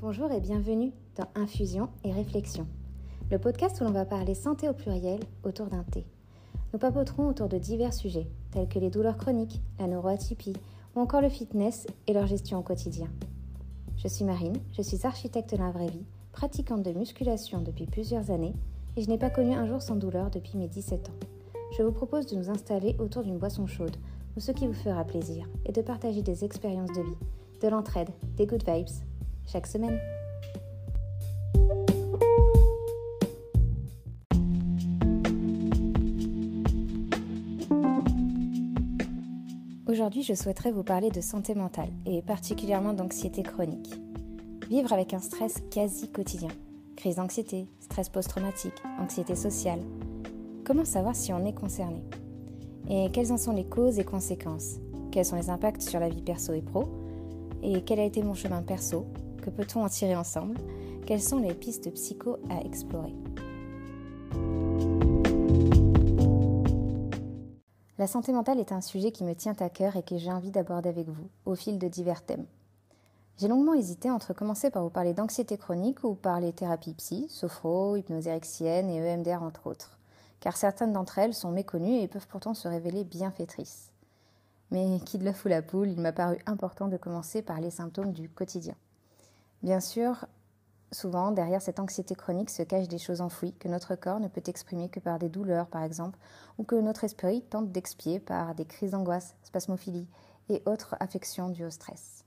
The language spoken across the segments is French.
Bonjour et bienvenue dans Infusion et Réflexion, le podcast où l'on va parler santé au pluriel autour d'un thé. Nous papoterons autour de divers sujets, tels que les douleurs chroniques, la neuroatypie ou encore le fitness et leur gestion au quotidien. Je suis Marine, je suis architecte d'un la vraie vie, pratiquante de musculation depuis plusieurs années et je n'ai pas connu un jour sans douleur depuis mes 17 ans. Je vous propose de nous installer autour d'une boisson chaude ou ce qui vous fera plaisir et de partager des expériences de vie, de l'entraide, des good vibes chaque semaine. Aujourd'hui, je souhaiterais vous parler de santé mentale et particulièrement d'anxiété chronique. Vivre avec un stress quasi quotidien, crise d'anxiété, stress post-traumatique, anxiété sociale. Comment savoir si on est concerné Et quelles en sont les causes et conséquences Quels sont les impacts sur la vie perso et pro Et quel a été mon chemin perso, que peut-on en tirer ensemble Quelles sont les pistes psycho à explorer La santé mentale est un sujet qui me tient à cœur et que j'ai envie d'aborder avec vous, au fil de divers thèmes. J'ai longuement hésité entre commencer par vous parler d'anxiété chronique ou par les thérapies psy, sophro, hypnose et EMDR entre autres, car certaines d'entre elles sont méconnues et peuvent pourtant se révéler bienfaitrices. Mais qui de la foule la poule, il m'a paru important de commencer par les symptômes du quotidien. Bien sûr, souvent, derrière cette anxiété chronique se cachent des choses enfouies que notre corps ne peut exprimer que par des douleurs, par exemple, ou que notre esprit tente d'expier par des crises d'angoisse, spasmophilie et autres affections dues au stress.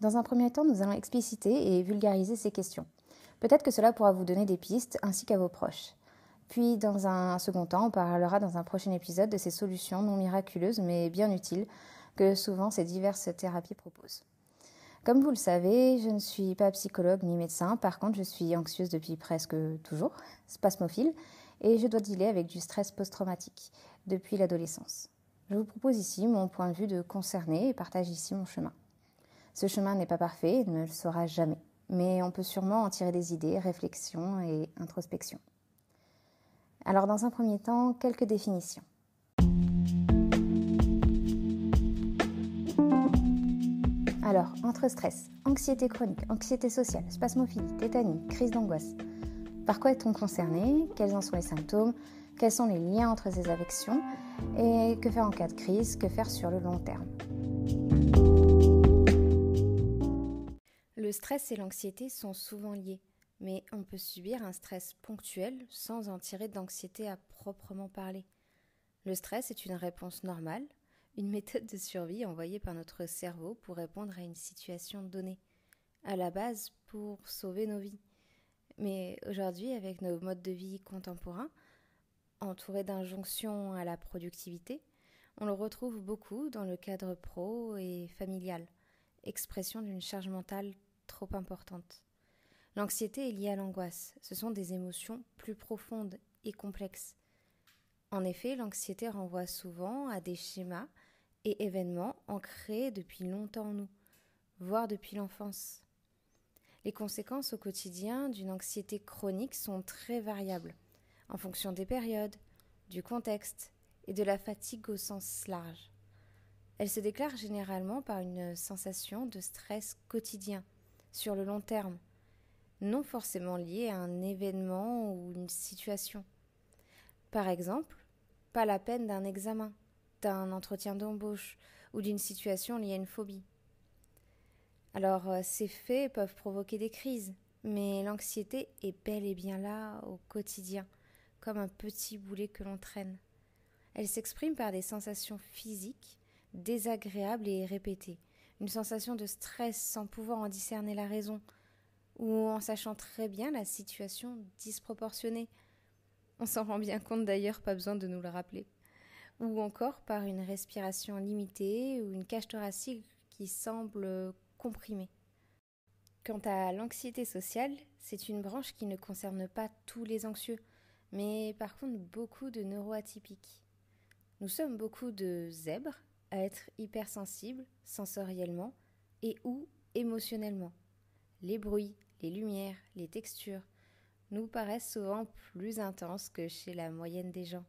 Dans un premier temps, nous allons expliciter et vulgariser ces questions. Peut-être que cela pourra vous donner des pistes ainsi qu'à vos proches. Puis, dans un second temps, on parlera dans un prochain épisode de ces solutions non miraculeuses mais bien utiles que souvent ces diverses thérapies proposent. Comme vous le savez, je ne suis pas psychologue ni médecin, par contre je suis anxieuse depuis presque toujours, spasmophile, et je dois dealer avec du stress post-traumatique depuis l'adolescence. Je vous propose ici mon point de vue de concerné et partage ici mon chemin. Ce chemin n'est pas parfait et ne le sera jamais mais on peut sûrement en tirer des idées, réflexions et introspection. Alors dans un premier temps, quelques définitions. Alors, entre stress, anxiété chronique, anxiété sociale, spasmophilie, tétanie, crise d'angoisse, par quoi est-on concerné Quels en sont les symptômes Quels sont les liens entre ces affections Et que faire en cas de crise Que faire sur le long terme Le stress et l'anxiété sont souvent liés, mais on peut subir un stress ponctuel sans en tirer d'anxiété à proprement parler. Le stress est une réponse normale, une méthode de survie envoyée par notre cerveau pour répondre à une situation donnée, à la base pour sauver nos vies. Mais aujourd'hui, avec nos modes de vie contemporains, entourés d'injonctions à la productivité, on le retrouve beaucoup dans le cadre pro et familial, expression d'une charge mentale trop importante. L'anxiété est liée à l'angoisse. Ce sont des émotions plus profondes et complexes. En effet, l'anxiété renvoie souvent à des schémas et événements ancrés depuis longtemps en nous, voire depuis l'enfance. Les conséquences au quotidien d'une anxiété chronique sont très variables, en fonction des périodes, du contexte et de la fatigue au sens large. Elle se déclare généralement par une sensation de stress quotidien, sur le long terme, non forcément liées à un événement ou une situation. Par exemple, pas la peine d'un examen, d'un entretien d'embauche ou d'une situation liée à une phobie. Alors euh, ces faits peuvent provoquer des crises, mais l'anxiété est bel et bien là au quotidien, comme un petit boulet que l'on traîne. Elle s'exprime par des sensations physiques désagréables et répétées, une sensation de stress sans pouvoir en discerner la raison, ou en sachant très bien la situation disproportionnée. On s'en rend bien compte d'ailleurs, pas besoin de nous le rappeler. Ou encore par une respiration limitée ou une cage thoracique qui semble comprimée. Quant à l'anxiété sociale, c'est une branche qui ne concerne pas tous les anxieux, mais par contre beaucoup de neuroatypiques. Nous sommes beaucoup de zèbres à être hypersensible sensoriellement et ou émotionnellement. Les bruits, les lumières, les textures nous paraissent souvent plus intenses que chez la moyenne des gens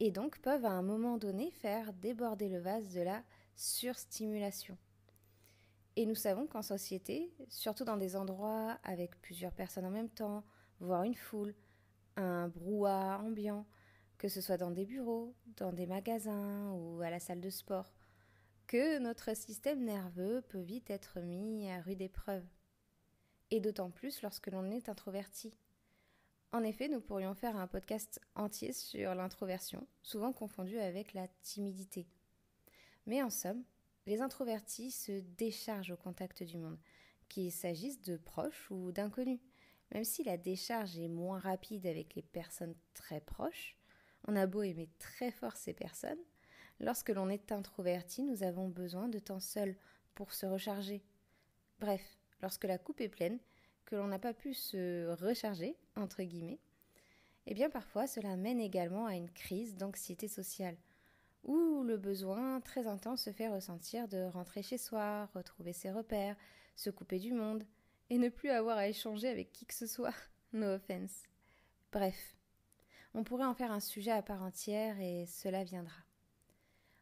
et donc peuvent à un moment donné faire déborder le vase de la surstimulation. Et nous savons qu'en société, surtout dans des endroits avec plusieurs personnes en même temps, voire une foule, un brouhaha ambiant, que ce soit dans des bureaux, dans des magasins ou à la salle de sport, que notre système nerveux peut vite être mis à rude épreuve. Et d'autant plus lorsque l'on est introverti. En effet, nous pourrions faire un podcast entier sur l'introversion, souvent confondue avec la timidité. Mais en somme, les introvertis se déchargent au contact du monde, qu'il s'agisse de proches ou d'inconnus. Même si la décharge est moins rapide avec les personnes très proches, on a beau aimer très fort ces personnes, lorsque l'on est introverti, nous avons besoin de temps seul pour se recharger. Bref, lorsque la coupe est pleine, que l'on n'a pas pu se recharger, entre guillemets, eh bien parfois cela mène également à une crise d'anxiété sociale, où le besoin très intense se fait ressentir de rentrer chez soi, retrouver ses repères, se couper du monde, et ne plus avoir à échanger avec qui que ce soit, no offense. Bref, on pourrait en faire un sujet à part entière et cela viendra.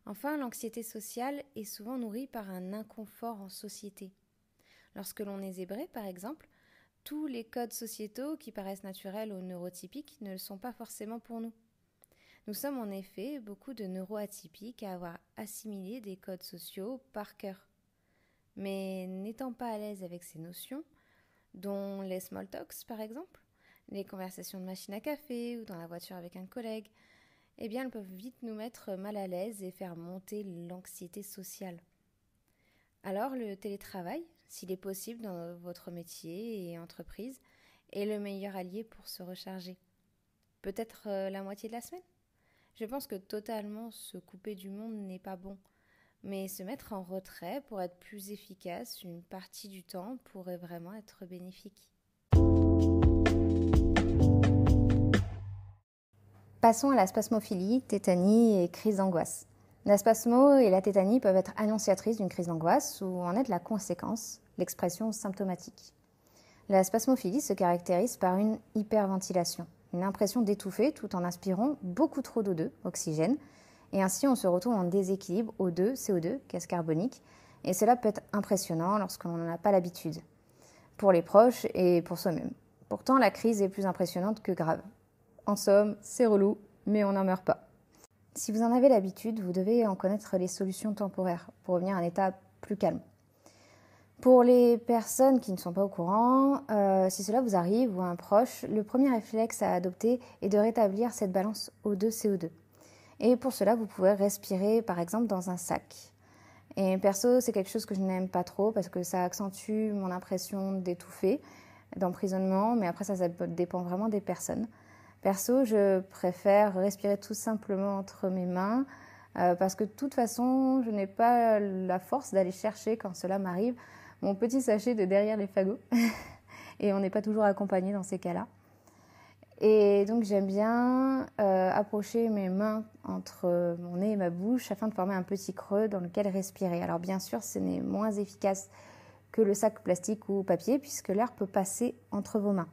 Enfin, l'anxiété sociale est souvent nourrie par un inconfort en société. Lorsque l'on est zébré, par exemple, tous les codes sociétaux qui paraissent naturels aux neurotypiques ne le sont pas forcément pour nous. Nous sommes en effet beaucoup de neuroatypiques à avoir assimilé des codes sociaux par cœur. Mais n'étant pas à l'aise avec ces notions, dont les small talks par exemple, les conversations de machine à café ou dans la voiture avec un collègue, eh bien elles peuvent vite nous mettre mal à l'aise et faire monter l'anxiété sociale. Alors le télétravail, s'il est possible dans votre métier et entreprise, est le meilleur allié pour se recharger. Peut-être euh, la moitié de la semaine Je pense que totalement se couper du monde n'est pas bon, mais se mettre en retrait pour être plus efficace une partie du temps pourrait vraiment être bénéfique. Passons à la spasmophilie, tétanie et crise d'angoisse. La spasmo et la tétanie peuvent être annonciatrices d'une crise d'angoisse ou en être la conséquence, l'expression symptomatique. La spasmophilie se caractérise par une hyperventilation, une impression d'étouffer tout en inspirant beaucoup trop d'O2, oxygène, et ainsi on se retrouve en déséquilibre O2, CO2, gaz carbonique, et cela peut être impressionnant lorsqu'on n'en a pas l'habitude, pour les proches et pour soi-même. Pourtant, la crise est plus impressionnante que grave. En somme, c'est relou, mais on n'en meurt pas. Si vous en avez l'habitude, vous devez en connaître les solutions temporaires pour revenir à un état plus calme. Pour les personnes qui ne sont pas au courant, euh, si cela vous arrive ou un proche, le premier réflexe à adopter est de rétablir cette balance O2-CO2. Et pour cela, vous pouvez respirer par exemple dans un sac. Et perso, c'est quelque chose que je n'aime pas trop parce que ça accentue mon impression d'étouffer, d'emprisonnement, mais après ça dépend vraiment des personnes. Perso, je préfère respirer tout simplement entre mes mains euh, parce que de toute façon, je n'ai pas la force d'aller chercher quand cela m'arrive mon petit sachet de derrière les fagots. et on n'est pas toujours accompagné dans ces cas-là. Et donc j'aime bien euh, approcher mes mains entre mon nez et ma bouche afin de former un petit creux dans lequel respirer. Alors bien sûr, ce n'est moins efficace que le sac plastique ou papier puisque l'air peut passer entre vos mains.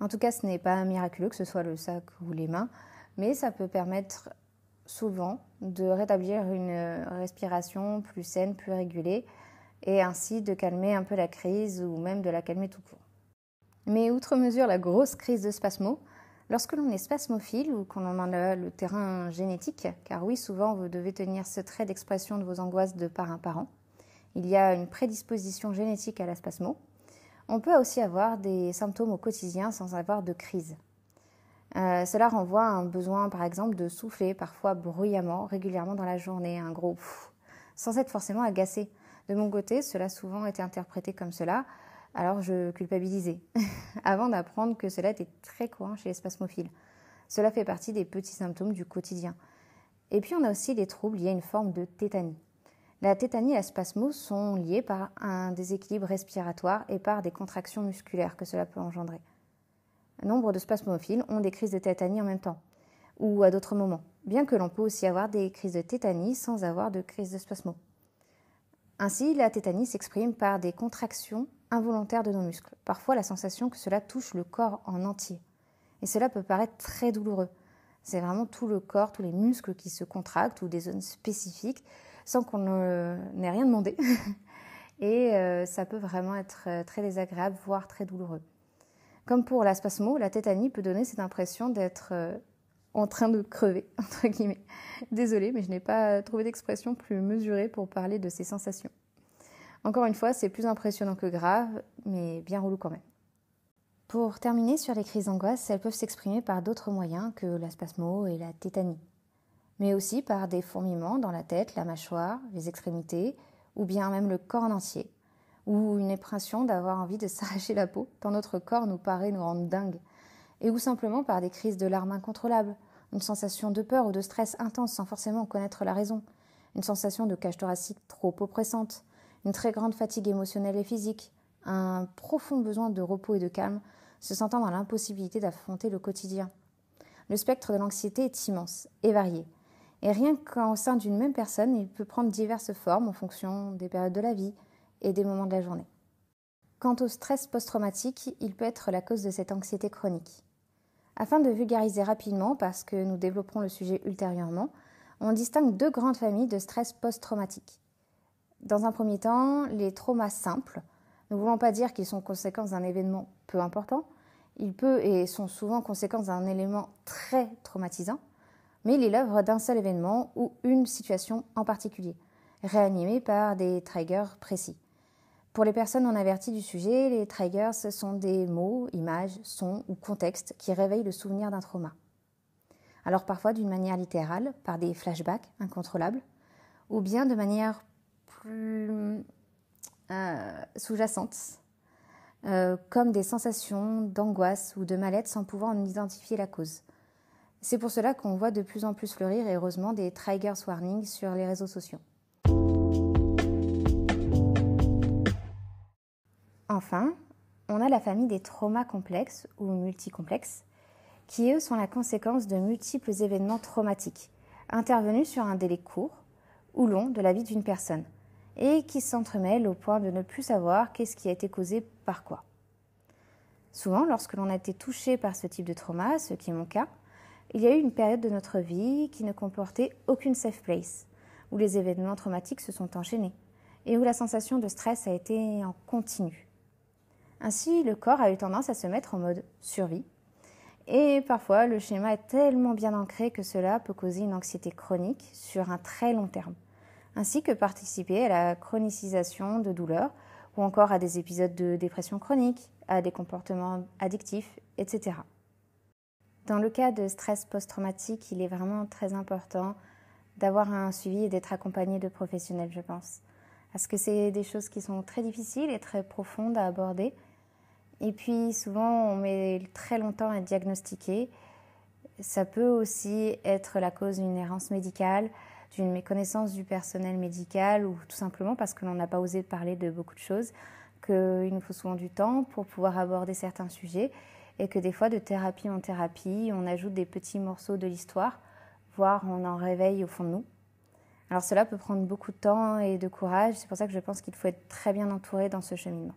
En tout cas, ce n'est pas miraculeux que ce soit le sac ou les mains, mais ça peut permettre souvent de rétablir une euh, respiration plus saine, plus régulée, et ainsi de calmer un peu la crise ou même de la calmer tout court. Mais outre mesure la grosse crise de spasmo, lorsque l'on est spasmophile ou qu'on en a le terrain génétique, car oui, souvent vous devez tenir ce trait d'expression de vos angoisses de par un parent, il y a une prédisposition génétique à la spasmo, on peut aussi avoir des symptômes au quotidien sans avoir de crise. Euh, cela renvoie à un besoin, par exemple, de souffler parfois bruyamment, régulièrement dans la journée, un gros pfff, sans être forcément agacé. De mon côté, cela a souvent été interprété comme cela, alors je culpabilisais, avant d'apprendre que cela était très courant chez les spasmophiles. Cela fait partie des petits symptômes du quotidien. Et puis on a aussi des troubles liés à une forme de tétanie. La tétanie et la spasmo sont liées par un déséquilibre respiratoire et par des contractions musculaires que cela peut engendrer. Nombre de spasmophiles ont des crises de tétanie en même temps ou à d'autres moments, bien que l'on peut aussi avoir des crises de tétanie sans avoir de crises de spasmo. Ainsi, la tétanie s'exprime par des contractions involontaires de nos muscles, parfois la sensation que cela touche le corps en entier. Et cela peut paraître très douloureux. C'est vraiment tout le corps, tous les muscles qui se contractent ou des zones spécifiques sans qu'on n'ait rien demandé. Et euh, ça peut vraiment être euh, très désagréable, voire très douloureux. Comme pour la la tétanie peut donner cette impression d'être euh, en train de crever, entre guillemets. Désolée, mais je n'ai pas trouvé d'expression plus mesurée pour parler de ces sensations. Encore une fois, c'est plus impressionnant que grave, mais bien relou quand même. Pour terminer sur les crises d'angoisse, elles peuvent s'exprimer par d'autres moyens que la et la tétanie mais aussi par des fourmillements dans la tête, la mâchoire, les extrémités, ou bien même le corps en entier, ou une impression d'avoir envie de s'arracher la peau, tant notre corps nous paraît nous rendre dingue, et ou simplement par des crises de larmes incontrôlables, une sensation de peur ou de stress intense sans forcément connaître la raison, une sensation de cage thoracique trop oppressante, une très grande fatigue émotionnelle et physique, un profond besoin de repos et de calme, se sentant dans l'impossibilité d'affronter le quotidien. Le spectre de l'anxiété est immense et varié, et rien qu'au sein d'une même personne, il peut prendre diverses formes en fonction des périodes de la vie et des moments de la journée. Quant au stress post-traumatique, il peut être la cause de cette anxiété chronique. Afin de vulgariser rapidement, parce que nous développerons le sujet ultérieurement, on distingue deux grandes familles de stress post-traumatique. Dans un premier temps, les traumas simples. Nous ne voulons pas dire qu'ils sont conséquences d'un événement peu important. Ils peuvent et sont souvent conséquences d'un élément très traumatisant mais il est l'œuvre d'un seul événement ou une situation en particulier, réanimée par des triggers précis. Pour les personnes en averties du sujet, les triggers ce sont des mots, images, sons ou contextes qui réveillent le souvenir d'un trauma. Alors parfois d'une manière littérale, par des flashbacks incontrôlables, ou bien de manière plus euh, sous-jacente, euh, comme des sensations d'angoisse ou de mal sans pouvoir en identifier la cause. C'est pour cela qu'on voit de plus en plus fleurir, et heureusement, des triggers warnings sur les réseaux sociaux. Enfin, on a la famille des traumas complexes ou multicomplexes, qui eux sont la conséquence de multiples événements traumatiques, intervenus sur un délai court ou long de la vie d'une personne, et qui s'entremêlent au point de ne plus savoir qu'est-ce qui a été causé par quoi. Souvent, lorsque l'on a été touché par ce type de trauma, ce qui est mon cas, il y a eu une période de notre vie qui ne comportait aucune safe place, où les événements traumatiques se sont enchaînés et où la sensation de stress a été en continu. Ainsi, le corps a eu tendance à se mettre en mode survie. Et parfois, le schéma est tellement bien ancré que cela peut causer une anxiété chronique sur un très long terme, ainsi que participer à la chronicisation de douleurs ou encore à des épisodes de dépression chronique, à des comportements addictifs, etc. Dans le cas de stress post-traumatique, il est vraiment très important d'avoir un suivi et d'être accompagné de professionnels, je pense. Parce que c'est des choses qui sont très difficiles et très profondes à aborder. Et puis souvent, on met très longtemps à diagnostiqué. Ça peut aussi être la cause d'une errance médicale, d'une méconnaissance du personnel médical ou tout simplement parce que l'on n'a pas osé parler de beaucoup de choses, qu'il nous faut souvent du temps pour pouvoir aborder certains sujets et que des fois, de thérapie en thérapie, on ajoute des petits morceaux de l'histoire, voire on en réveille au fond de nous. Alors cela peut prendre beaucoup de temps et de courage, c'est pour ça que je pense qu'il faut être très bien entouré dans ce cheminement.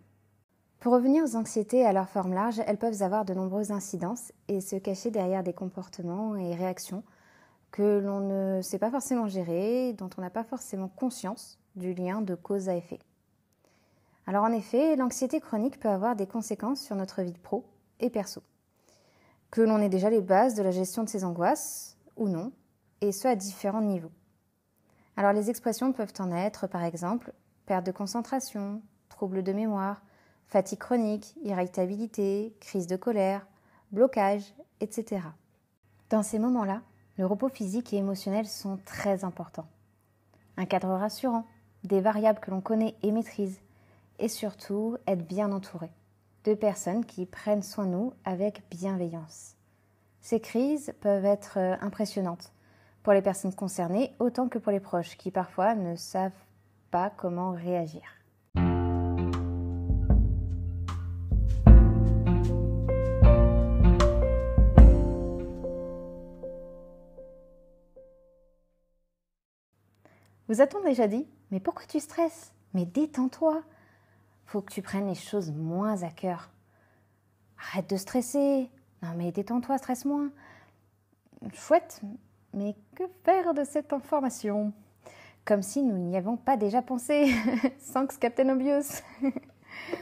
Pour revenir aux anxiétés à leur forme large, elles peuvent avoir de nombreuses incidences et se cacher derrière des comportements et réactions que l'on ne sait pas forcément gérer, dont on n'a pas forcément conscience du lien de cause à effet. Alors en effet, l'anxiété chronique peut avoir des conséquences sur notre vie de pro, et perso. Que l'on ait déjà les bases de la gestion de ses angoisses, ou non, et ce à différents niveaux. Alors les expressions peuvent en être, par exemple, perte de concentration, trouble de mémoire, fatigue chronique, irritabilité, crise de colère, blocage, etc. Dans ces moments-là, le repos physique et émotionnel sont très importants. Un cadre rassurant, des variables que l'on connaît et maîtrise, et surtout être bien entouré de personnes qui prennent soin de nous avec bienveillance. Ces crises peuvent être euh, impressionnantes pour les personnes concernées autant que pour les proches qui parfois ne savent pas comment réagir. Vous a-t-on déjà dit Mais pourquoi tu stresses Mais détends-toi faut que tu prennes les choses moins à cœur. Arrête de stresser. Non mais détends-toi, stresse moins. Chouette, mais que faire de cette information Comme si nous n'y avons pas déjà pensé, sans que Captain Obvious. Et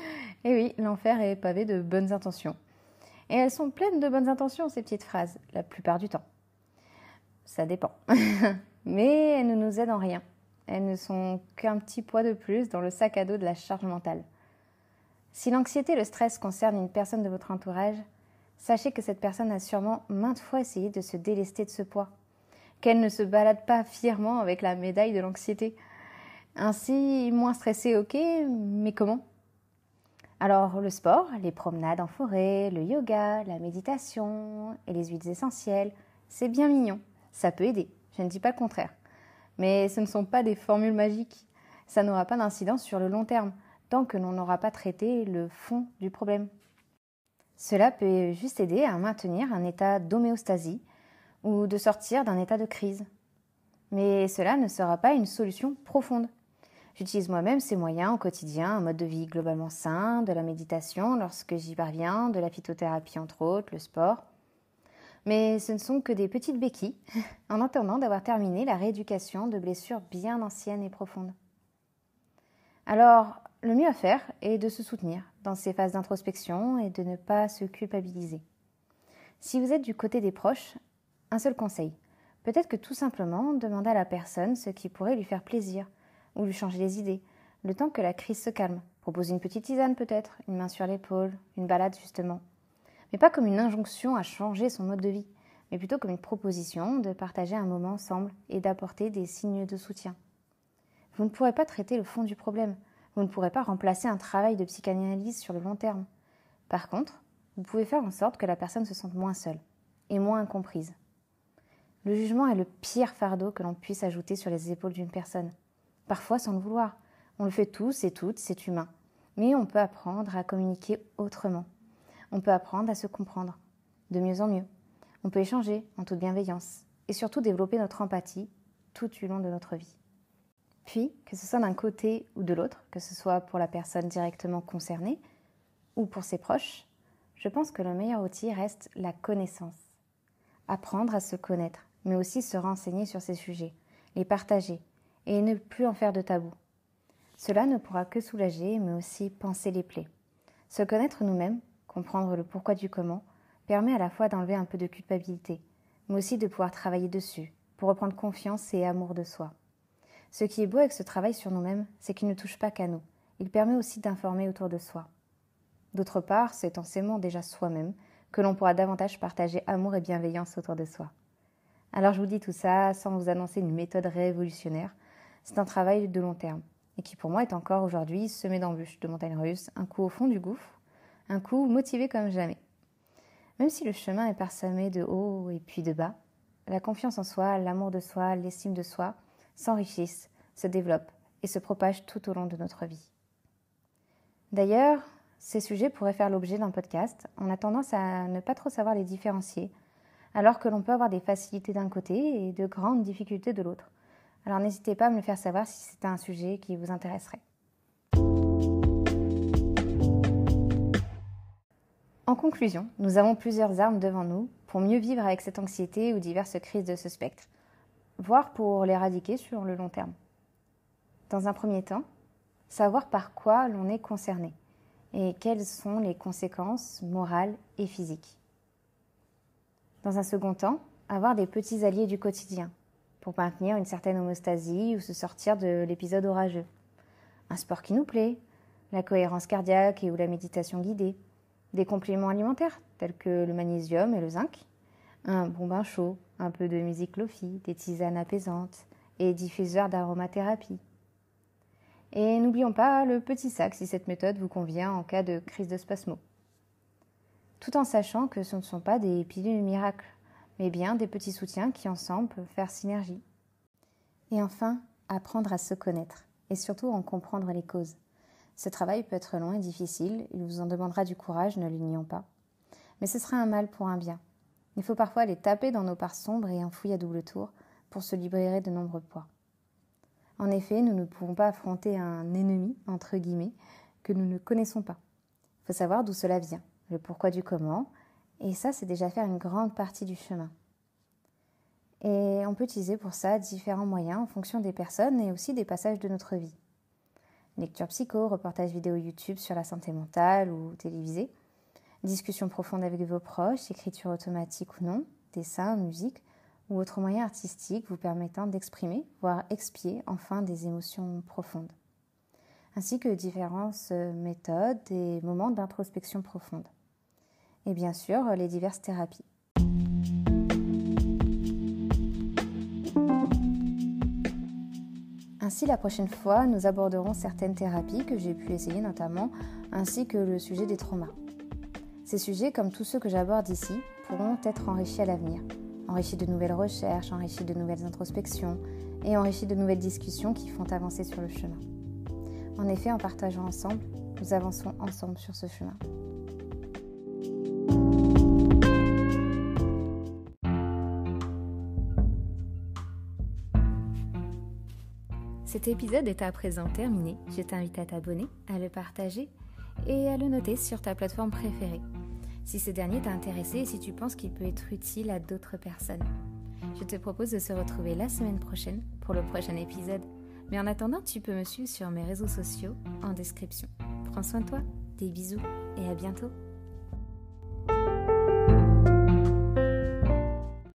eh oui, l'enfer est pavé de bonnes intentions. Et elles sont pleines de bonnes intentions, ces petites phrases, la plupart du temps. Ça dépend. Mais elles ne nous aident en rien. Elles ne sont qu'un petit poids de plus dans le sac à dos de la charge mentale. Si l'anxiété et le stress concernent une personne de votre entourage, sachez que cette personne a sûrement maintes fois essayé de se délester de ce poids, qu'elle ne se balade pas fièrement avec la médaille de l'anxiété. Ainsi, moins stressé, ok, mais comment Alors, le sport, les promenades en forêt, le yoga, la méditation et les huiles essentielles, c'est bien mignon, ça peut aider, je ne dis pas le contraire. Mais ce ne sont pas des formules magiques, ça n'aura pas d'incidence sur le long terme tant que l'on n'aura pas traité le fond du problème. Cela peut juste aider à maintenir un état d'homéostasie ou de sortir d'un état de crise. Mais cela ne sera pas une solution profonde. J'utilise moi-même ces moyens au quotidien, un mode de vie globalement sain, de la méditation lorsque j'y parviens, de la phytothérapie entre autres, le sport. Mais ce ne sont que des petites béquilles, en attendant d'avoir terminé la rééducation de blessures bien anciennes et profondes. Alors, le mieux à faire est de se soutenir dans ces phases d'introspection et de ne pas se culpabiliser. Si vous êtes du côté des proches, un seul conseil. Peut-être que tout simplement demander à la personne ce qui pourrait lui faire plaisir ou lui changer les idées, le temps que la crise se calme. Proposer une petite tisane peut-être, une main sur l'épaule, une balade justement. Mais pas comme une injonction à changer son mode de vie, mais plutôt comme une proposition de partager un moment ensemble et d'apporter des signes de soutien. Vous ne pourrez pas traiter le fond du problème, vous ne pourrez pas remplacer un travail de psychanalyse sur le long terme. Par contre, vous pouvez faire en sorte que la personne se sente moins seule et moins incomprise. Le jugement est le pire fardeau que l'on puisse ajouter sur les épaules d'une personne, parfois sans le vouloir. On le fait tous et toutes, c'est humain. Mais on peut apprendre à communiquer autrement. On peut apprendre à se comprendre, de mieux en mieux. On peut échanger en toute bienveillance et surtout développer notre empathie tout au long de notre vie. Puis, que ce soit d'un côté ou de l'autre, que ce soit pour la personne directement concernée ou pour ses proches, je pense que le meilleur outil reste la connaissance. Apprendre à se connaître, mais aussi se renseigner sur ces sujets, les partager et ne plus en faire de tabou. Cela ne pourra que soulager, mais aussi penser les plaies. Se connaître nous-mêmes, comprendre le pourquoi du comment, permet à la fois d'enlever un peu de culpabilité, mais aussi de pouvoir travailler dessus, pour reprendre confiance et amour de soi. Ce qui est beau avec ce travail sur nous-mêmes, c'est qu'il ne touche pas qu'à nous. Il permet aussi d'informer autour de soi. D'autre part, c'est en s'aimant déjà soi-même que l'on pourra davantage partager amour et bienveillance autour de soi. Alors je vous dis tout ça sans vous annoncer une méthode révolutionnaire. C'est un travail de long terme et qui pour moi est encore aujourd'hui semé d'embûches, de montagnes russes, un coup au fond du gouffre, un coup motivé comme jamais. Même si le chemin est parsemé de haut et puis de bas, la confiance en soi, l'amour de soi, l'estime de soi, s'enrichissent, se développent et se propagent tout au long de notre vie. D'ailleurs, ces sujets pourraient faire l'objet d'un podcast. On a tendance à ne pas trop savoir les différencier, alors que l'on peut avoir des facilités d'un côté et de grandes difficultés de l'autre. Alors n'hésitez pas à me le faire savoir si c'est un sujet qui vous intéresserait. En conclusion, nous avons plusieurs armes devant nous pour mieux vivre avec cette anxiété ou diverses crises de ce spectre voire pour l'éradiquer sur le long terme. Dans un premier temps, savoir par quoi l'on est concerné et quelles sont les conséquences morales et physiques. Dans un second temps, avoir des petits alliés du quotidien pour maintenir une certaine homostasie ou se sortir de l'épisode orageux. Un sport qui nous plaît, la cohérence cardiaque et ou la méditation guidée, des compléments alimentaires tels que le magnésium et le zinc, un bon bain chaud, un peu de musique lofi, des tisanes apaisantes et diffuseurs d'aromathérapie. Et n'oublions pas le petit sac si cette méthode vous convient en cas de crise de spasmo. Tout en sachant que ce ne sont pas des pilules miracles, mais bien des petits soutiens qui ensemble peuvent faire synergie. Et enfin, apprendre à se connaître et surtout en comprendre les causes. Ce travail peut être long et difficile, il vous en demandera du courage, ne l'ignorons pas. Mais ce sera un mal pour un bien. Il faut parfois les taper dans nos parts sombres et fouiller à double tour pour se libérer de nombreux poids. En effet, nous ne pouvons pas affronter un ennemi, entre guillemets, que nous ne connaissons pas. Il faut savoir d'où cela vient, le pourquoi du comment, et ça, c'est déjà faire une grande partie du chemin. Et on peut utiliser pour ça différents moyens en fonction des personnes et aussi des passages de notre vie. Lecture psycho, reportage vidéo YouTube sur la santé mentale ou télévisée discussion profonde avec vos proches, écriture automatique ou non, dessin, musique ou autre moyen artistique vous permettant d'exprimer, voire expier enfin des émotions profondes, ainsi que différentes euh, méthodes et moments d'introspection profonde. Et bien sûr, euh, les diverses thérapies. Ainsi, la prochaine fois, nous aborderons certaines thérapies que j'ai pu essayer notamment, ainsi que le sujet des traumas. Ces sujets, comme tous ceux que j'aborde ici, pourront être enrichis à l'avenir, enrichis de nouvelles recherches, enrichis de nouvelles introspections et enrichis de nouvelles discussions qui font avancer sur le chemin. En effet, en partageant ensemble, nous avançons ensemble sur ce chemin. Cet épisode est à présent terminé. Je t'invite à t'abonner, à le partager et à le noter sur ta plateforme préférée si ce dernier t'a intéressé et si tu penses qu'il peut être utile à d'autres personnes. Je te propose de se retrouver la semaine prochaine pour le prochain épisode. Mais en attendant, tu peux me suivre sur mes réseaux sociaux en description. Prends soin de toi, des bisous et à bientôt.